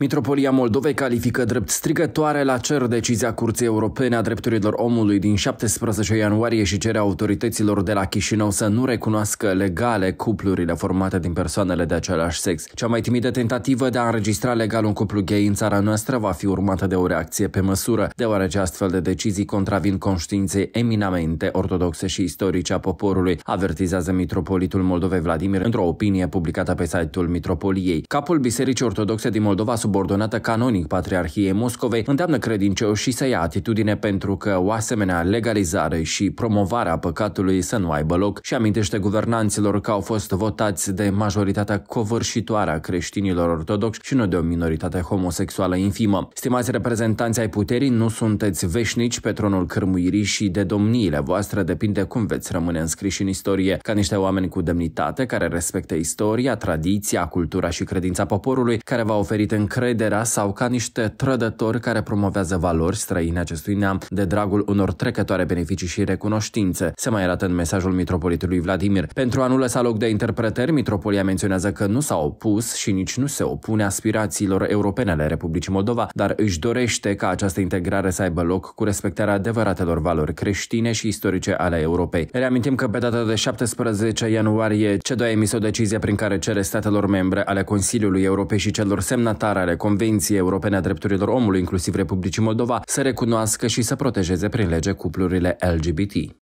Mitropolia Moldovei califică drept strigătoare la cer decizia Curții Europene a Drepturilor Omului din 17 ianuarie și cere autorităților de la Chișinău să nu recunoască legale cuplurile formate din persoanele de același sex. Cea mai timidă tentativă de a înregistra legal un cuplu gay în țara noastră va fi urmată de o reacție pe măsură, deoarece astfel de decizii contravin conștiinței eminamente ortodoxe și istorice a poporului, avertizează Mitropolitul Moldovei Vladimir într-o opinie publicată pe site-ul Mitropoliei. Capul Bisericii Ortodoxe din Moldova subordonată canonic Patriarhiei Moscovei, îndeamnă credincioșii să ia atitudine pentru că o asemenea legalizare și promovarea păcatului să nu aibă loc și amintește guvernanților că au fost votați de majoritatea covârșitoare a creștinilor ortodoxi și nu de o minoritate homosexuală infimă. Stimați reprezentanți ai puterii, nu sunteți veșnici pe tronul cărmuirii și de domniile voastre depinde cum veți rămâne înscriși în istorie, ca niște oameni cu demnitate care respectă istoria, tradiția, cultura și credința poporului, care v-a oferit încă încrederea sau ca niște trădători care promovează valori străine acestui neam de dragul unor trecătoare beneficii și recunoștințe, se mai arată în mesajul mitropolitului Vladimir. Pentru a nu lăsa loc de interpretări, mitropolia menționează că nu s-a opus și nici nu se opune aspirațiilor europene ale Republicii Moldova, dar își dorește ca această integrare să aibă loc cu respectarea adevăratelor valori creștine și istorice ale Europei. Reamintim că pe data de 17 ianuarie, CEDO a emis o decizie prin care cere statelor membre ale Consiliului Europei și celor semnatare încălcare Convenției Europene a Drepturilor Omului, inclusiv Republicii Moldova, să recunoască și să protejeze prin lege cuplurile LGBT.